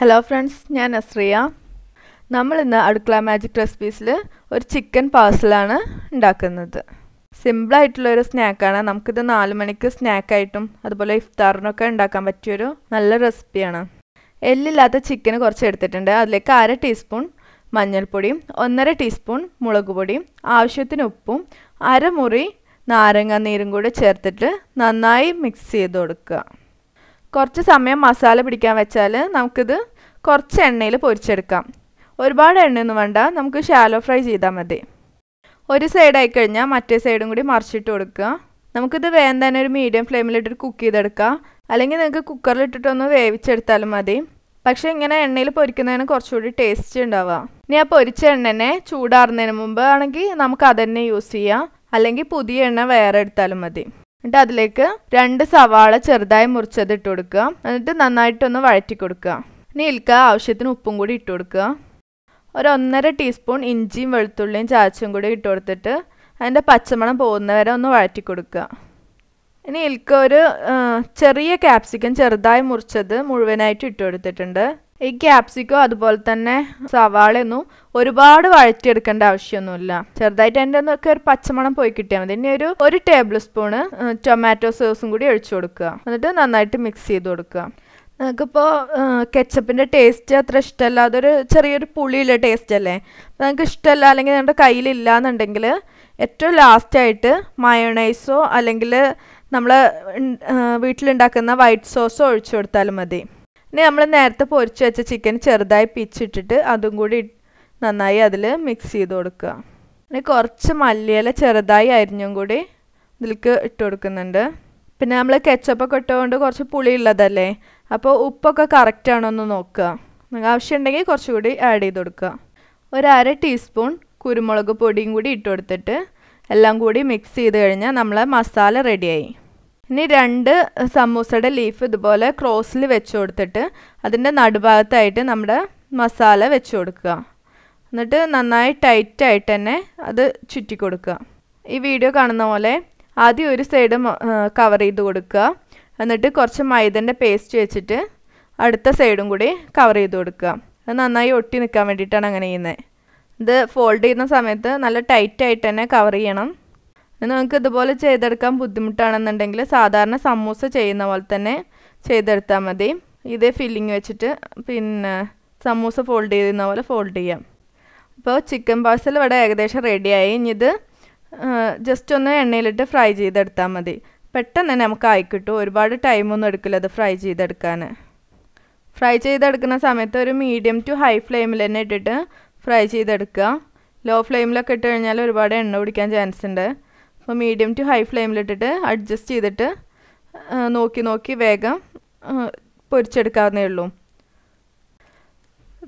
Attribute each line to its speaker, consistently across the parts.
Speaker 1: hello friends ഞാൻ അസ്രിയ ഇന്ന് അടുക്കള മാജിക് റെസിപ്പീസിൽ ഒരു ചിക്കൻ പാഴ്സലാണ് ഉണ്ടാക്കുന്നത് ഒരു സ്നാക്കാണ് നമുക്കിത് നാല് മണിക്ക് സ്നാക്കായിട്ടും അതുപോലെ ഇഫ്താറിനൊക്കെ ഉണ്ടാക്കാൻ പറ്റിയൊരു നല്ല റെസിപ്പിയാണ് എല്ലില്ലാത്ത ചിക്കൻ കുറച്ച് എടുത്തിട്ടുണ്ട് അതിലേക്ക് അര ടീസ്പൂൺ മഞ്ഞൾപ്പൊടിയും ഒന്നര ടീസ്പൂൺ മുളക് പൊടിയും ആവശ്യത്തിന് ഉപ്പും അരമുറി നാരങ്ങ നീരും കൂടെ ചേർത്തിട്ട് നന്നായി മിക്സ് ചെയ്ത് കൊടുക്കുക കുറച്ച് സമയം മസാല പിടിക്കാൻ വെച്ചാൽ നമുക്കിത് കുറച്ച് എണ്ണയിൽ പൊരിച്ചെടുക്കാം ഒരുപാട് എണ്ണയൊന്നും വേണ്ട നമുക്ക് ഷാലോ ഫ്രൈ ചെയ്താൽ മതി ഒരു സൈഡായി കഴിഞ്ഞാൽ മറ്റേ സൈഡും കൂടി മറിച്ചിട്ട് കൊടുക്കുക നമുക്കിത് വേഗം തന്നെ ഒരു മീഡിയം ഫ്ലെയിമിലിട്ട് കുക്ക് ചെയ്തെടുക്കാം അല്ലെങ്കിൽ നിങ്ങൾക്ക് കുക്കറിൽ ഇട്ടിട്ടൊന്ന് വേവിച്ചെടുത്താലും മതി പക്ഷെ ഇങ്ങനെ എണ്ണയിൽ പൊരിക്കുന്നതിന് കുറച്ചുകൂടി ടേസ്റ്റ് ഉണ്ടാവുക ഇനി ആ പൊരിച്ച എണ്ണനെ ചൂടാറുന്നതിന് മുമ്പ് ആണെങ്കിൽ നമുക്ക് അതന്നെ യൂസ് ചെയ്യാം അല്ലെങ്കിൽ പുതിയ എണ്ണ വേറെ എടുത്താലും മതി എന്നിട്ട് അതിലേക്ക് രണ്ട് സവാള ചെറുതായി മുറിച്ചത് ഇട്ട് കൊടുക്കുക എന്നിട്ട് നന്നായിട്ടൊന്ന് വഴറ്റി കൊടുക്കുക ഇനി ഇൽക്ക ആവശ്യത്തിന് ഉപ്പും കൂടി ഇട്ട് കൊടുക്കുക ഒരു ഒന്നര ടീസ്പൂൺ ഇഞ്ചിയും വെളുത്തുള്ളിയും ചാച്ചും കൂടി ഇട്ട് കൊടുത്തിട്ട് അതിൻ്റെ പച്ചമണം പോകുന്നവരെ ഒന്ന് വഴറ്റി കൊടുക്കുക ഇനി ഇൽക്ക ഒരു ചെറിയ ക്യാപ്സിക്കം ചെറുതായി മുറിച്ചത് മുഴുവനായിട്ട് ഇട്ട് കൊടുത്തിട്ടുണ്ട് ഈ ക്യാപ്സിക്കോ അതുപോലെ തന്നെ സവാളയൊന്നും ഒരുപാട് വഴറ്റിയെടുക്കേണ്ട ആവശ്യമൊന്നുമില്ല ചെറുതായിട്ട് എൻ്റെ ഒക്കെ ഒരു പച്ചമണം പോയി കിട്ടിയാൽ മതി ഇനി ഒരു ഒരു ടേബിൾ സ്പൂണ് ടൊമാറ്റോ സോസും കൂടി ഒഴിച്ചു കൊടുക്കുക എന്നിട്ട് നന്നായിട്ട് മിക്സ് ചെയ്ത് കൊടുക്കുക നമുക്കിപ്പോൾ കെച്ചപ്പിൻ്റെ ടേസ്റ്റ് അത്ര ഇഷ്ടമല്ല അതൊരു ചെറിയൊരു പുളിയുള്ള ടേസ്റ്റ് അല്ലേ അപ്പോൾ നിങ്ങൾക്ക് ഇഷ്ടമല്ല അല്ലെങ്കിൽ നിങ്ങളുടെ കയ്യിലില്ല എന്നുണ്ടെങ്കിൽ ഏറ്റവും ലാസ്റ്റായിട്ട് മയോണൈസോ അല്ലെങ്കിൽ നമ്മൾ വീട്ടിലുണ്ടാക്കുന്ന വൈറ്റ് സോസോ ഒഴിച്ചു കൊടുത്താലും മതി ഇനി നമ്മൾ നേരത്തെ പൊരിച്ച് വെച്ച ചിക്കൻ ചെറുതായി പിച്ചിട്ടിട്ട് അതും കൂടി നന്നായി അതിൽ മിക്സ് ചെയ്ത് കൊടുക്കുക ഇനി കുറച്ച് മല്ലിയില ചെറുതായി അരിഞ്ഞും കൂടി ഇതിലേക്ക് ഇട്ട് കൊടുക്കുന്നുണ്ട് പിന്നെ നമ്മൾ കെച്ചപ്പൊക്കെ ഇട്ടുകൊണ്ട് കുറച്ച് പുളി ഉള്ളതല്ലേ അപ്പോൾ ഉപ്പൊക്കെ കറക്റ്റാണോ എന്ന് നോക്കുക നിങ്ങൾ ആവശ്യമുണ്ടെങ്കിൽ കുറച്ചുകൂടി ആഡ് ചെയ്ത് കൊടുക്കുക ഒരു അര ടീസ്പൂൺ കുരുമുളക് പൊടിയും കൂടി ഇട്ട് കൊടുത്തിട്ട് എല്ലാം കൂടി മിക്സ് ചെയ്ത് കഴിഞ്ഞാൽ നമ്മളെ മസാല റെഡിയായി ഇനി രണ്ട് സമൂസയുടെ ലീഫ് ഇതുപോലെ ക്രോസിൽ വെച്ച് കൊടുത്തിട്ട് അതിൻ്റെ നടുഭാഗത്തായിട്ട് നമ്മുടെ മസാല വെച്ച് കൊടുക്കുക എന്നിട്ട് നന്നായി ടൈറ്റായിട്ട് തന്നെ അത് ചുറ്റി കൊടുക്കുക ഈ വീഡിയോ കാണുന്ന പോലെ ആദ്യം ഒരു സൈഡ് കവർ ചെയ്ത് കൊടുക്കുക എന്നിട്ട് കുറച്ച് മൈദൻ്റെ പേസ്റ്റ് വെച്ചിട്ട് അടുത്ത സൈഡും കൂടി കവർ ചെയ്ത് കൊടുക്കുക അത് നന്നായി ഒട്ടി നിൽക്കാൻ വേണ്ടിയിട്ടാണ് അങ്ങനെ ചെയ്യുന്നത് ഇത് ഫോൾഡ് ചെയ്യുന്ന സമയത്ത് നല്ല ടൈറ്റായിട്ട് തന്നെ കവർ ചെയ്യണം നമുക്ക് ഇതുപോലെ ചെയ്തെടുക്കാൻ ബുദ്ധിമുട്ടാണെന്നുണ്ടെങ്കിൽ സാധാരണ സമൂസ ചെയ്യുന്ന പോലെ തന്നെ ചെയ്തെടുത്താൽ മതി ഇതേ ഫില്ലിങ് വെച്ചിട്ട് പിന്നെ സമൂസ ഫോൾഡ് ചെയ്യുന്ന പോലെ ഫോൾഡ് ചെയ്യാം അപ്പോൾ ചിക്കൻ പാഴ്സൽ ഇവിടെ ഏകദേശം റെഡിയായി ഇനി ഇത് ജസ്റ്റ് ഒന്ന് എണ്ണയിലിട്ട് ഫ്രൈ ചെയ്തെടുത്താൽ മതി പെട്ടെന്ന് തന്നെ നമുക്ക് ആയിക്കിട്ടും ഒരുപാട് ടൈമൊന്നും എടുക്കില്ല അത് ഫ്രൈ ചെയ്തെടുക്കാൻ ഫ്രൈ ചെയ്തെടുക്കുന്ന സമയത്ത് ഒരു മീഡിയം ടു ഹൈ ഫ്ലെയിമിൽ തന്നെ ഇട്ടിട്ട് ഫ്രൈ ചെയ്തെടുക്കുക ലോ ഫ്ലെയിമിലൊക്കെ ഇട്ട് കഴിഞ്ഞാൽ ഒരുപാട് എണ്ണ പിടിക്കാൻ ചാൻസ് ഉണ്ട് അപ്പോൾ മീഡിയം ടു ഹൈ ഫ്ലെയിമിലിട്ടിട്ട് അഡ്ജസ്റ്റ് ചെയ്തിട്ട് നോക്കി നോക്കി വേഗം പൊരിച്ചെടുക്കാവുന്നേ ഉള്ളൂ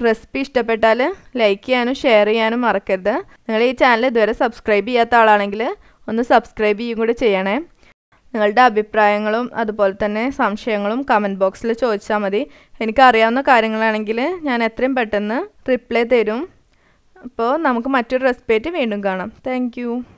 Speaker 1: റെസിപ്പി ഇഷ്ടപ്പെട്ടാൽ ലൈക്ക് ചെയ്യാനും ഷെയർ ചെയ്യാനും മറക്കരുത് നിങ്ങൾ ഈ ചാനൽ ഇതുവരെ സബ്സ്ക്രൈബ് ചെയ്യാത്ത ആളാണെങ്കിൽ ഒന്ന് സബ്സ്ക്രൈബ് ചെയ്യും കൂടെ ചെയ്യണേ നിങ്ങളുടെ അഭിപ്രായങ്ങളും അതുപോലെ തന്നെ സംശയങ്ങളും കമൻറ്റ് ബോക്സിൽ ചോദിച്ചാൽ മതി എനിക്കറിയാവുന്ന കാര്യങ്ങളാണെങ്കിൽ ഞാൻ എത്രയും പെട്ടെന്ന് റിപ്ലൈ തരും അപ്പോൾ നമുക്ക് മറ്റൊരു റെസിപ്പി ആയിട്ട് വീണ്ടും കാണാം താങ്ക്